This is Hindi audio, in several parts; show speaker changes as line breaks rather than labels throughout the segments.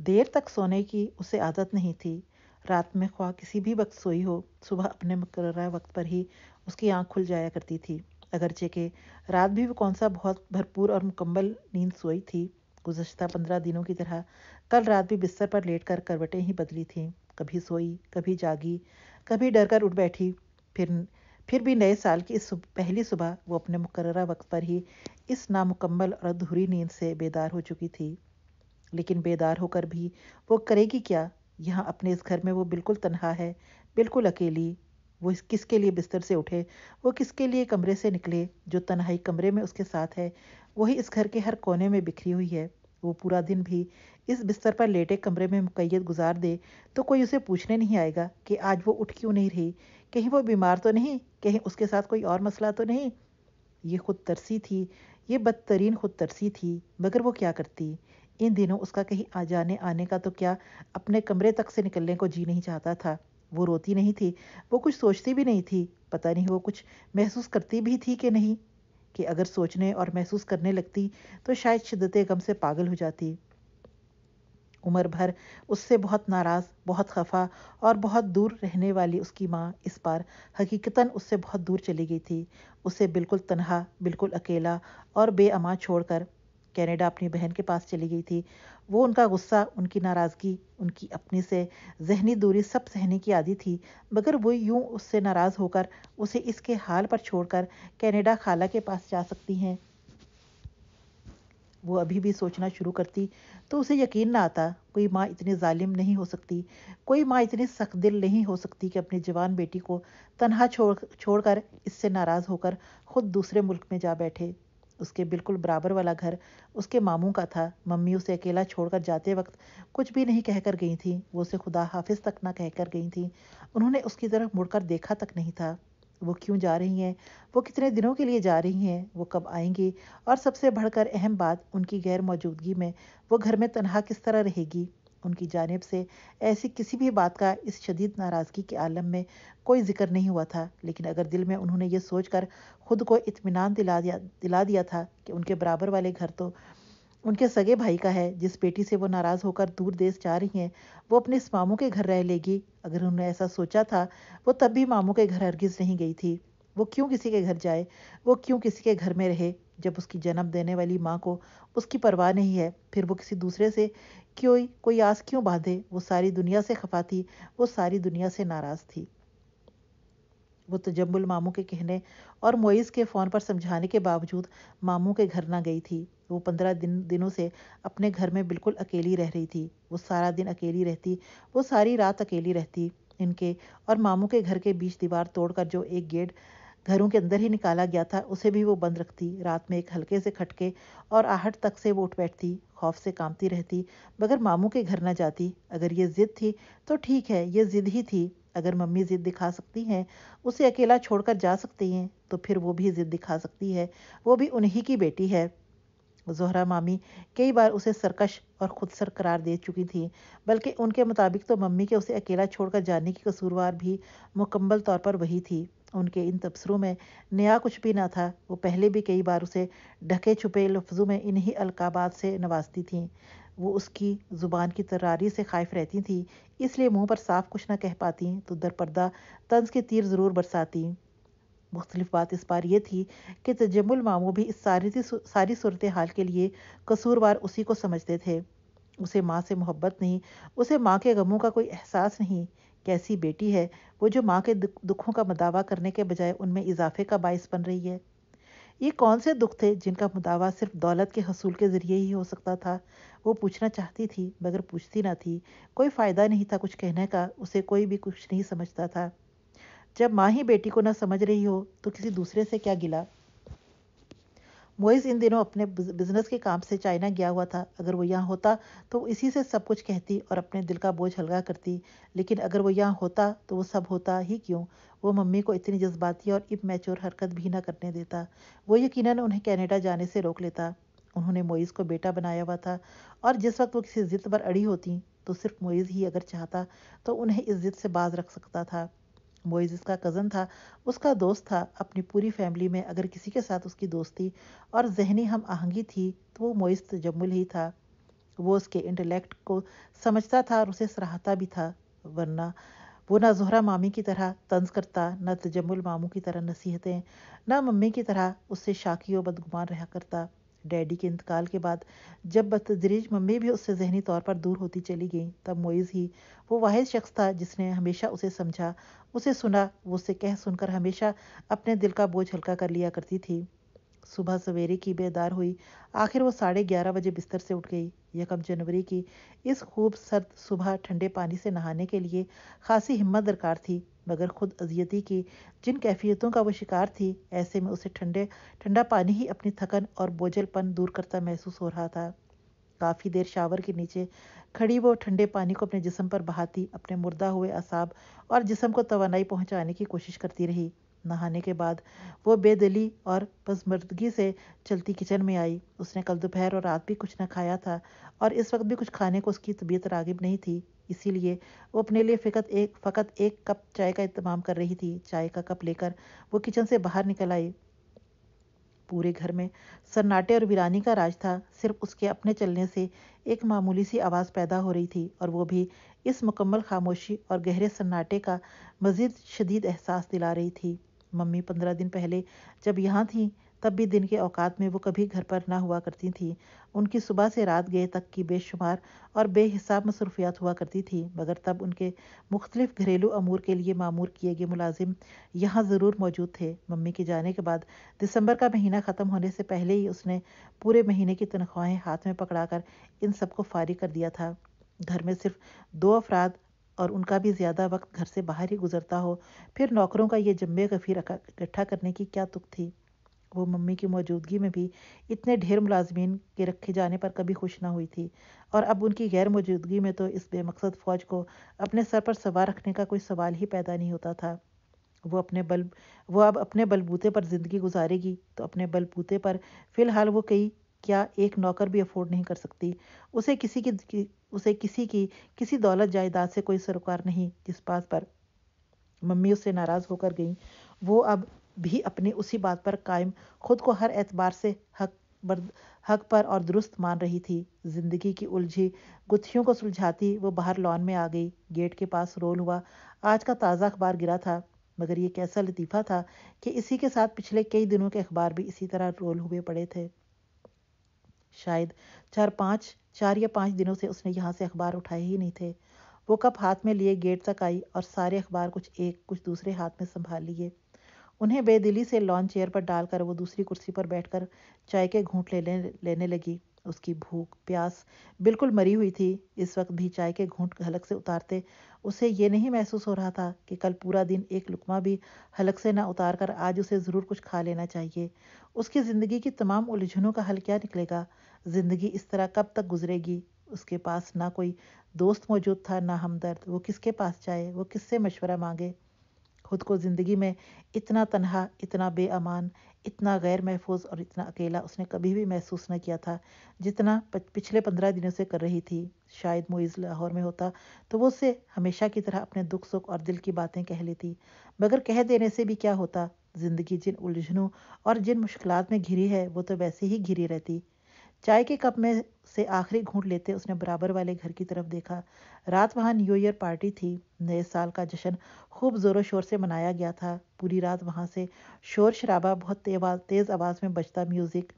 देर तक सोने की उसे आदत नहीं थी रात में ख्वा किसी भी वक्त सोई हो सुबह अपने मुकर वक्त पर ही उसकी आंख खुल जाया करती थी अगरचे के रात भी वो कौन सा बहुत भरपूर और मुकम्मल नींद सोई थी गुजशत पंद्रह दिनों की तरह कल रात भी बिस्तर पर लेट कर करवटें ही बदली थीं कभी सोई कभी जागी कभी डर कर उठ बैठी फिर फिर भी नए साल की इस सुब, पहली सुबह वो अपने मुकर वक्त पर ही इस नामुकम्मल और अधूरी नींद से बेदार हो चुकी थी लेकिन बेदार होकर भी वो करेगी क्या यहाँ अपने इस घर में वो बिल्कुल तनहा है बिल्कुल अकेली वो किसके लिए बिस्तर से उठे वो किसके लिए कमरे से निकले जो तन्हाई कमरे में उसके साथ है वही इस घर के हर कोने में बिखरी हुई है वो पूरा दिन भी इस बिस्तर पर लेटे कमरे में मुकैद गुजार दे तो कोई उसे पूछने नहीं आएगा कि आज वो उठ क्यों नहीं रही कहीं वो बीमार तो नहीं कहीं उसके साथ कोई और मसला तो नहीं ये खुद तरसी थी ये बदतरीन खुद तरसी थी मगर वो क्या करती इन दिनों उसका कहीं आ जाने आने का तो क्या अपने कमरे तक से निकलने को जी नहीं चाहता था वो रोती नहीं थी वो कुछ सोचती भी नहीं थी पता नहीं वो कुछ महसूस करती भी थी कि नहीं कि अगर सोचने और महसूस करने लगती तो शायद शिद्दत गम से पागल हो जाती उम्र भर उससे बहुत नाराज़ बहुत खफा और बहुत दूर रहने वाली उसकी माँ इस बार हकीकतन उससे बहुत दूर चली गई थी उसे बिल्कुल तनहा बिल्कुल अकेला और बेअमां छोड़कर कनाडा अपनी बहन के पास चली गई थी वो उनका गुस्सा उनकी नाराज़गी उनकी अपनी से जहनी दूरी सब सहने की आदि थी मगर वो यूं उससे नाराज़ होकर उसे इसके हाल पर छोड़कर कनाडा खाला के पास जा सकती हैं वो अभी भी सोचना शुरू करती तो उसे यकीन ना आता कोई माँ इतनी जालिम नहीं हो सकती कोई माँ इतनी सख्त दिल नहीं हो सकती कि अपनी जवान बेटी को तनहा छोड़ छोड़कर इससे नाराज़ होकर ख़ुद दूसरे मुल्क में जा बैठे उसके बिल्कुल बराबर वाला घर उसके मामू का था मम्मी उसे अकेला छोड़कर जाते वक्त कुछ भी नहीं कहकर गई थी वो उसे खुदा हाफिज तक ना कहकर गई थी उन्होंने उसकी तरफ मुड़कर देखा तक नहीं था वो क्यों जा रही हैं वो कितने दिनों के लिए जा रही हैं वो कब आएंगी और सबसे बढ़कर अहम बात उनकी गैर मौजूदगी में वो घर में तनहा किस तरह रहेगी उनकी जानब से ऐसी किसी भी बात का इस शदीद नाराज़गी के आलम में कोई जिक्र नहीं हुआ था लेकिन अगर दिल में उन्होंने ये सोच कर ख़ुद को इतमान दिला दिया दिला दिया था कि उनके बराबर वाले घर तो उनके सगे भाई का है जिस बेटी से वो नाराज़ होकर दूर देश जा रही हैं वो अपने इस मामों के घर रह लेगी अगर उन्होंने ऐसा सोचा था वो तब भी मामों के घर हरगिज़ नहीं गई थी वो क्यों किसी के घर जाए वो क्यों किसी के घर में रहे जब उसकी जन्म देने वाली माँ को उसकी परवाह नहीं है फिर वो किसी दूसरे से क्यों कोई आस क्यों बांधे वो सारी दुनिया से खफा थी वो सारी दुनिया से नाराज़ थी वो तजम्बुल मामू के कहने और मोइस के फ़ोन पर समझाने के बावजूद मामू के घर ना गई थी वो पंद्रह दिन दिनों से अपने घर में बिल्कुल अकेली रह रही थी वो सारा दिन अकेली रहती वो सारी रात अकेली रहती इनके और मामू के घर के बीच दीवार तोड़कर जो एक गेट घरों के अंदर ही निकाला गया था उसे भी वो बंद रखती रात में एक हल्के से खटके और आहट तक से वो उठ बैठती खौफ से कांपती रहती मगर मामू के घर ना जाती अगर ये जिद थी तो ठीक है ये जिद ही थी अगर मम्मी जिद दिखा सकती हैं उसे अकेला छोड़कर जा सकती हैं तो फिर वो भी जिद दिखा सकती है वो भी उन्हीं की बेटी है जोहरा मामी कई बार उसे सरकश और खुद सर करार दे चुकी थी बल्कि उनके मुताबिक तो मम्मी के उसे अकेला छोड़कर जाने की कसूरवार भी मुकम्मल तौर पर वही थी उनके इन तबसरों में नया कुछ भी ना था वो पहले भी कई बार उसे ढके छुपे लफ्ज़ों में इन्हीं अलकाबात से नवाजती थीं वो उसकी ज़ुबान की तरारी से खाइफ रहती थी इसलिए मुंह पर साफ कुछ ना कह पाती तो दरपर्दा तंज के तीर ज़रूर बरसाती मुख्तलिफ बात इस बार ये थी कि तजमुल मामू भी इस सारी सारी सूरत हाल के लिए कसूरवार उसी को समझते थे उसे माँ से मोहब्बत नहीं उसे माँ के गमों का कोई एहसास नहीं कैसी बेटी है वो जो माँ के दुखों का मदावा करने के बजाय उनमें इजाफे का बायस बन रही है ये कौन से दुख थे जिनका मुदावा सिर्फ दौलत के हसूल के ज़रिए ही हो सकता था वो पूछना चाहती थी मगर पूछती ना थी कोई फ़ायदा नहीं था कुछ कहने का उसे कोई भी कुछ नहीं समझता था जब माँ ही बेटी को ना समझ रही हो तो किसी दूसरे से क्या गिला मोइज़ इन दिनों अपने बिजनेस के काम से चाइना गया हुआ था अगर वो यहाँ होता तो इसी से सब कुछ कहती और अपने दिल का बोझ हल्का करती लेकिन अगर वो यहाँ होता तो वो सब होता ही क्यों वो मम्मी को इतनी जज्बाती और इब मैच्योर हरकत भी ना करने देता वो यकीन उन्हें कैनेडा जाने से रोक लेता उन्होंने मोइज़ को बेटा बनाया हुआ था और जिस वक्त वो किसी ज़िद पर अड़ी होती तो सिर्फ मोइज़ ही अगर चाहता तो उन्हें इस ज़िद से बाज रख सकता था मोइज़ इसका कज़न था उसका दोस्त था अपनी पूरी फैमिली में अगर किसी के साथ उसकी दोस्ती और जहनी हम आहंगी थी तो वो मोइज़ तजम्मुल ही था वो उसके इंटेलेक्ट को समझता था और उसे सराहता भी था वरना वो ना जोहरा मामी की तरह तंज करता न तजम्मुल मामू की तरह नसीहतें ना मम्मी की तरह उससे शाकी व बदगुमान रहा करता डैडी के इंतकाल के बाद जब बतदरीज मम्मी भी उससे जहनी तौर पर दूर होती चली गई तब मोइज़ ही वो वाहिद शख्स था जिसने हमेशा उसे समझा उसे सुना वो उसे कह सुनकर हमेशा अपने दिल का बोझ हल्का कर लिया करती थी सुबह सवेरे की बेदार हुई आखिर वो साढ़े ग्यारह बजे बिस्तर से उठ गई यकम जनवरी की इस खूब सर्द सुबह ठंडे पानी से नहाने के लिए खासी हिम्मत दरकार थी मगर खुद अजियती की जिन कैफियतों का वो शिकार थी ऐसे में उसे ठंडे ठंडा पानी ही अपनी थकन और बोझलपन दूर करता महसूस हो रहा था काफ़ी देर शावर के नीचे खड़ी वो ठंडे पानी को अपने जिसम पर बहाती अपने मुर्दा हुए असाब और जिसम को तोानाई पहुँचाने की कोशिश करती रही नहाने के बाद वो बेदली और पसमर्दगी से चलती किचन में आई उसने कल दोपहर और रात भी कुछ न खाया था और इस वक्त भी कुछ खाने को उसकी तबीयत रागिब नहीं थी इसीलिए वो अपने लिए फ़कत एक फ़कत एक कप चाय का इंतमाम कर रही थी चाय का कप लेकर वो किचन से बाहर निकल आई पूरे घर में सन्नाटे और वीरानी का राज था सिर्फ उसके अपने चलने से एक मामूली सी आवाज़ पैदा हो रही थी और वो भी इस मुकम्मल खामोशी और गहरे सन्नाटे का मज़ीद शदीद एहसास दिला रही थी मम्मी पंद्रह दिन पहले जब यहाँ थी तब भी दिन के औकात में वो कभी घर पर ना हुआ करती थी उनकी सुबह से रात गए तक की बेशुमार और बेहिसाब मसरूफियात हुआ करती थी मगर तब उनके मुख्तलिफ घरेलू अमूर के लिए मामूर किए गए मुलाजिम यहाँ ज़रूर मौजूद थे मम्मी के जाने के बाद दिसंबर का महीना ख़त्म होने से पहले ही उसने पूरे महीने की तनख्वाहें हाथ में पकड़ा कर इन सबको फारिग कर दिया था घर में सिर्फ दो अफराद और उनका भी ज़्यादा वक्त घर से बाहर ही गुजरता हो फिर नौकरों का ये जम्बे गफीर इकट्ठा करने की क्या तुक थी वो मम्मी की मौजूदगी में भी इतने ढेर मुलाजमीन के रखे जाने पर कभी खुश ना हुई थी और अब उनकी गैर मौजूदगी में तो इस बेमकसद फ़ौज को अपने सर पर सवार रखने का कोई सवाल ही पैदा नहीं होता था वो अपने बल वो अब अपने बलबूते पर ज़िंदगी गुजारेगी तो अपने बलबूते पर फ़िलहाल वो कई क्या एक नौकर भी अफोर्ड नहीं कर सकती उसे किसी की उसे किसी की किसी दौलत जायदाद से कोई सरोकार नहीं जिस बात पर मम्मी उससे नाराज़ होकर गई वो अब भी अपनी उसी बात पर कायम खुद को हर एतबार से हक बर हक पर और दुरुस्त मान रही थी जिंदगी की उलझी गुत्थियों को सुलझाती वो बाहर लॉन में आ गई गेट के पास रोल हुआ आज का ताज़ा अखबार गिरा था मगर ये कैसा लतीफ़ा था कि इसी के साथ पिछले कई दिनों के अखबार भी इसी तरह रोल हुए पड़े थे शायद चार पाँच चार या पाँच दिनों से उसने यहाँ से अखबार उठाए ही नहीं थे वो कप हाथ में लिए गेट तक आई और सारे अखबार कुछ एक कुछ दूसरे हाथ में संभाल लिए उन्हें बेदिली से लॉन चेयर पर डालकर वो दूसरी कुर्सी पर बैठकर चाय के घूंट लेने लेने लगी उसकी भूख प्यास बिल्कुल मरी हुई थी इस वक्त भी चाय के घूंट हलक से उतारते उसे ये नहीं महसूस हो रहा था कि कल पूरा दिन एक लुकमा भी हलक से ना उतार कर आज उसे ज़रूर कुछ खा लेना चाहिए उसकी ज़िंदगी की तमाम उलझनों का हल क्या निकलेगा ज़िंदगी इस तरह कब तक गुजरेगी उसके पास ना कोई दोस्त मौजूद था ना हमदर्द वो किसके पास जाए वो किससे मशवरा मांगे खुद को ज़िंदगी में इतना तनहा इतना बेअमान इतना गैर महफूज और इतना अकेला उसने कभी भी महसूस न किया था जितना पिछले पंद्रह दिनों से कर रही थी शायद मुइज़ लाहौर में होता तो वो उसे हमेशा की तरह अपने दुख सुख और दिल की बातें कह लेती मगर कह देने से भी क्या होता ज़िंदगी जिन उलझनों और जिन मुश्किल में घिरी है वो तो वैसे ही घिरी रहती चाय के कप में से आखिरी घूंट लेते उसने बराबर वाले घर की तरफ देखा रात वहाँ न्यू ईयर पार्टी थी नए साल का जश्न खूब ज़ोरों शोर से मनाया गया था पूरी रात वहाँ से शोर शराबा बहुत तेज़ आवाज़ में बजता म्यूज़िक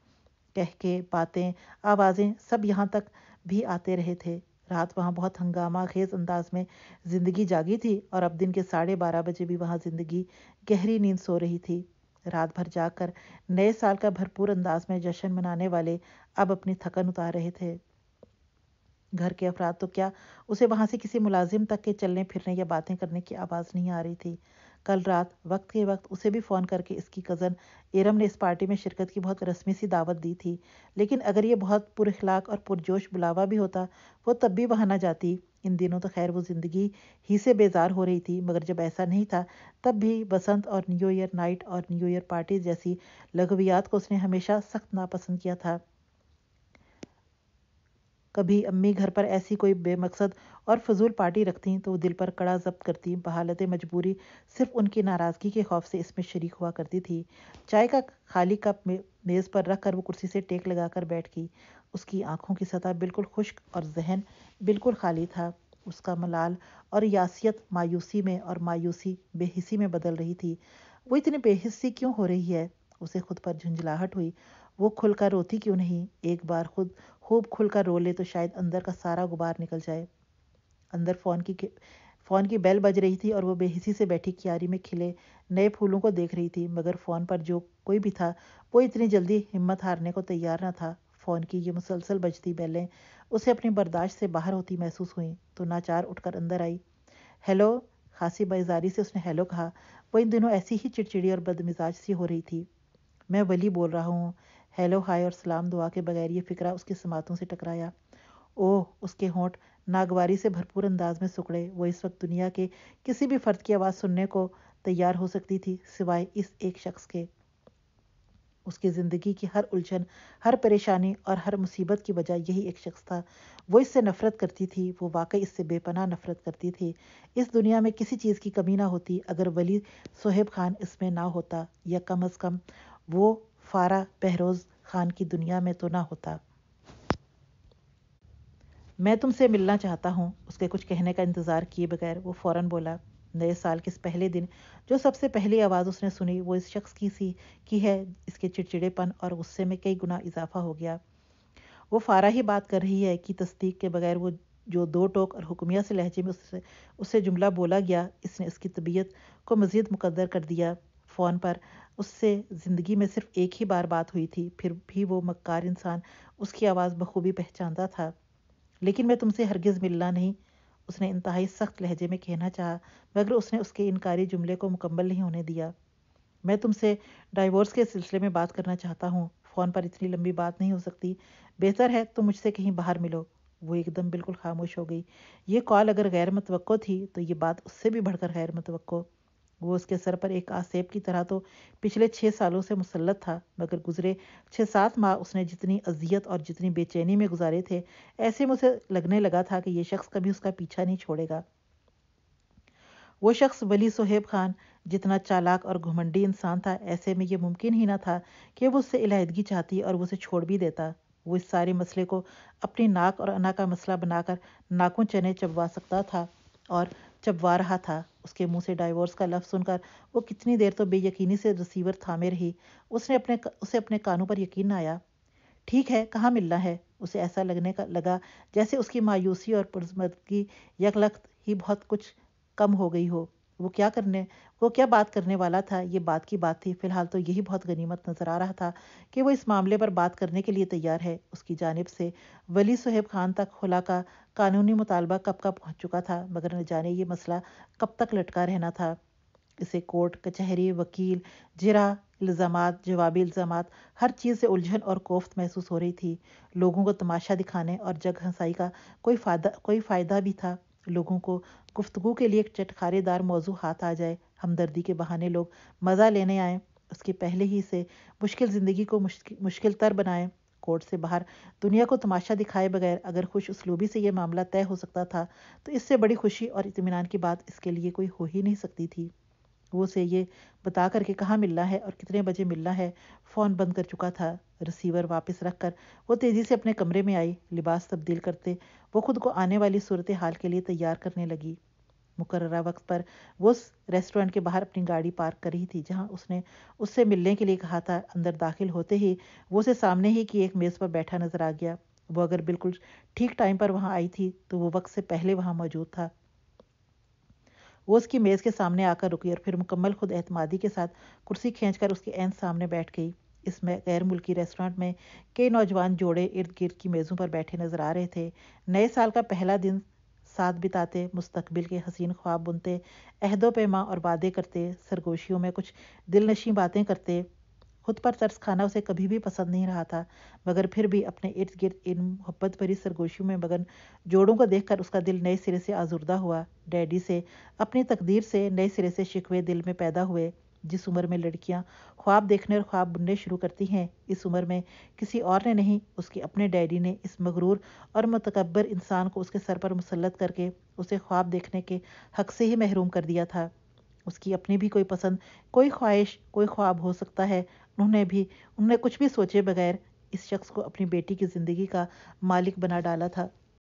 कह के बातें आवाज़ें सब यहाँ तक भी आते रहे थे रात वहाँ बहुत हंगामा खेज अंदाज में ज़िंदगी जागी थी और अब दिन के साढ़े बारह बजे भी वहाँ ज़िंदगी गहरी नींद सो रही थी रात भर जाकर नए साल का भरपूर अंदाज में जश्न मनाने वाले अब अपनी थकन उतार रहे थे घर के अफराद तो क्या उसे वहां से किसी मुलाजिम तक के चलने फिरने या बातें करने की आवाज़ नहीं आ रही थी कल रात वक्त के वक्त उसे भी फ़ोन करके इसकी कज़न एरम ने इस पार्टी में शिरकत की बहुत रस्मी सी दावत दी थी लेकिन अगर ये बहुत पुरखलाक और पुरजोश बुलावा भी होता वो तब भी वहाँ ना जाती इन दिनों तो खैर वो ज़िंदगी ही से बेजार हो रही थी मगर जब ऐसा नहीं था तब भी बसंत और न्यू ईयर नाइट और न्यू ईयर पार्टी जैसी लगवियात को उसने हमेशा सख्त नापसंद किया था कभी अम्मी घर पर ऐसी कोई बेमकसद और फजूल पार्टी रखती तो दिल पर कड़ा जब्त करती बहालत मजबूरी सिर्फ उनकी नाराज़गी के खौफ से इसमें शरीक हुआ करती थी चाय का खाली कप मेज़ पर रख कर वो कुर्सी से टेक लगा कर बैठ गई उसकी आंखों की सतह बिल्कुल खुश्क और जहन बिल्कुल खाली था उसका मलाल और यासियत मायूसी में और मायूसी बेहिसी में बदल रही थी वो इतनी बेहिस्सी क्यों हो रही है उसे खुद पर झुंझलाहट हुई वो खुलकर रोती क्यों नहीं एक बार खुद खूब खुलकर रो ले तो शायद अंदर का सारा गुबार निकल जाए अंदर फ़ोन की फ़ोन की बेल बज रही थी और वो बेहिसी से बैठी क्यारी में खिले नए फूलों को देख रही थी मगर फ़ोन पर जो कोई भी था वो इतनी जल्दी हिम्मत हारने को तैयार ना था फ़ोन की ये मुसलसल बजती बेलें उसे अपनी बर्दाश्त से बाहर होती महसूस हुई तो नाचार उठकर अंदर आई हेलो खासी बेजारी से उसने हेलो कहा वो इन दिनों ऐसी ही चिड़चिड़ी और बदमिजाज सी हो रही थी मैं वली बोल रहा हूँ हेलो हाय और सलाम दुआ के बगैर ये फिक्रा उसकी समातों से टकराया ओह उसके होंठ नागवारी से भरपूर अंदाज में सुकड़े वो इस वक्त दुनिया के किसी भी फर्द की आवाज़ सुनने को तैयार हो सकती थी सिवाय इस एक शख्स के उसकी ज़िंदगी की हर उलझन हर परेशानी और हर मुसीबत की वजह यही एक शख्स था वो इससे नफ़रत करती थी वो वाकई इससे बेपनाह नफ़रत करती थी इस दुनिया में किसी चीज़ की कमी ना होती अगर वली सोहेब खान इसमें ना होता या कम अज़ कम वो फारा बहरोज़ ख़ान की दुनिया में तो ना होता मैं तुमसे मिलना चाहता हूँ उसके कुछ कहने का इंतज़ार किए बगैर वो फौरन बोला नए साल के पहले दिन जो सबसे पहली आवाज़ उसने सुनी वो इस शख्स की सी की है इसके चिड़चिड़ेपन और गुस्से में कई गुना इजाफा हो गया वो फारा ही बात कर रही है कि तस्दीक के बगैर वो जो दो टोक और हुक्मिया से लहजे में उससे उससे जुमला बोला गया इसने इसकी तबीयत को मज़ीद मुकदर कर दिया फ़ोन पर उससे ज़िंदगी में सिर्फ एक ही बार बात हुई थी फिर भी वो मक्कार इंसान उसकी आवाज़ बखूबी पहचानता था लेकिन मैं तुमसे हरगिज़ मिलना नहीं उसने इंतहाई सख्त लहजे में कहना चाहा मगर उसने उसके इनकारी जुमले को मुकम्मल नहीं होने दिया मैं तुमसे डाइवोर्स के सिलसिले में बात करना चाहता हूँ फ़ोन पर इतनी लंबी बात नहीं हो सकती बेहतर है तुम मुझसे कहीं बाहर मिलो वो एकदम बिल्कुल खामोश हो गई ये कॉल अगर गैर मतवक़ थी तो ये बात उससे भी बढ़कर गैर मतवक़ वो उसके सर पर एक आसेब की तरह तो पिछले छः सालों से मुसलत था मगर गुजरे छः सात माह उसने जितनी अजियत और जितनी बेचैनी में गुजारे थे ऐसे में उसे लगने लगा था कि ये शख्स कभी उसका पीछा नहीं छोड़ेगा वो शख्स वली सोहेब खान जितना चालाक और घुमंडी इंसान था ऐसे में ये मुमकिन ही ना था कि वो उससे इलाहदगी चाहती और वो उसे छोड़ भी देता वो इस सारे मसले को अपनी नाक और अना का मसला बनाकर नाकों चने चबवा सकता था और चबवा रहा था उसके मुंह से डाइवोर्स का लफ्ज़ सुनकर वो कितनी देर तो बेयकीनी से रिसीवर थामे रही उसने अपने उसे अपने कानों पर यकीन आया ठीक है कहाँ मिलना है उसे ऐसा लगने का लगा जैसे उसकी मायूसी और पुरस्मदगी यकलख्त ही बहुत कुछ कम हो गई हो वो क्या करने वो क्या बात करने वाला था ये बात की बात थी फिलहाल तो यही बहुत गनीमत नज़र आ रहा था कि वो इस मामले पर बात करने के लिए तैयार है उसकी जानब से वली सुहेब खान तक खुला का कानूनी मुतालबा कब का पहुंच चुका था मगर न जाने ये मसला कब तक लटका रहना था इसे कोर्ट कचहरी वकील जिरा इल्ज़ाम जवाबी इल्ज़ाम हर चीज़ से उलझन और कोफ्त महसूस हो रही थी लोगों को तमाशा दिखाने और जग हंसाई का कोई फायदा कोई फ़ायदा भी था लोगों को गुफ्तगु के लिए एक चटखारेदार मौजू हाथ आ जाए हमदर्दी के बहाने लोग मज़ा लेने आए उसके पहले ही से मुश्किल ज़िंदगी को मुश्किल तर बनाएं कोर्ट से बाहर दुनिया को तमाशा दिखाए बगैर अगर खुश उसलूबी से यह मामला तय हो सकता था तो इससे बड़ी खुशी और इतमान की बात इसके लिए कोई हो ही नहीं सकती थी वो से ये बता करके कहाँ मिलना है और कितने बजे मिलना है फ़ोन बंद कर चुका था रिसीवर वापस रख कर वो तेज़ी से अपने कमरे में आई लिबास तब्दील करते वो खुद को आने वाली सूरत हाल के लिए तैयार करने लगी मुकर्रा वक्त पर वो उस रेस्टोरेंट के बाहर अपनी गाड़ी पार्क कर रही थी जहाँ उसने उससे मिलने के लिए कहा था अंदर दाखिल होते ही वो उसे सामने ही की एक मेज़ पर बैठा नजर आ गया वो अगर बिल्कुल ठीक टाइम पर वहाँ आई थी तो वो वक्त से पहले वहाँ मौजूद था वो उसकी मेज़ के सामने आकर रुकी और फिर मुकम्मल खुद एतमादी के साथ कुर्सी खींचकर उसके एन सामने बैठ गई इस गैर मुल्की रेस्टोरेंट में कई नौजवान जोड़े इर्द गिर्द की मेज़ों पर बैठे नजर आ रहे थे नए साल का पहला दिन साथ बिताते मुस्तकबिल के हसीन ख्वाब बुनते अहदों पैमा और वादे करते सरगोशियों में कुछ दिलनशी बातें करते खुद पर तरस खाना उसे कभी भी पसंद नहीं रहा था मगर फिर भी अपने इर्द गिर्द इन मोहब्बत भरी सरगोशियों में मगन जोड़ों को देखकर उसका दिल नए सिरे से आजुर्दा हुआ डैडी से अपनी तकदीर से नए सिरे से शिकवे दिल में पैदा हुए जिस उम्र में लड़कियां ख्वाब देखने और ख्वाब बुनने शुरू करती हैं इस उम्र में किसी और ने नहीं उसके अपने डैडी ने इस मगरूर और मतकबर इंसान को उसके सर पर मुसलत करके उसे ख्वाब देखने के हक से ही महरूम कर दिया था उसकी अपनी भी कोई पसंद कोई ख्वाहिश कोई ख्वाब हो सकता है उन्होंने भी उन्होंने कुछ भी सोचे बगैर इस शख्स को अपनी बेटी की ज़िंदगी का मालिक बना डाला था